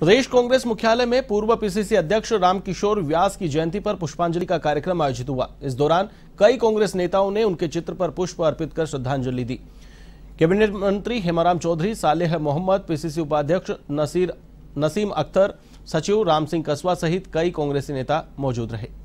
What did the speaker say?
प्रदेश कांग्रेस मुख्यालय में पूर्व पीसीसी अध्यक्ष रामकिशोर व्यास की जयंती पर पुष्पांजलि का कार्यक्रम आयोजित हुआ इस दौरान कई कांग्रेस नेताओं ने उनके चित्र पर पुष्प अर्पित कर श्रद्धांजलि दी कैबिनेट मंत्री हेमाराम चौधरी सालेह मोहम्मद पीसीसी उपाध्यक्ष नसीर नसीम अख्तर सचिव राम सिंह कस्बा सहित कई कांग्रेसी नेता मौजूद रहे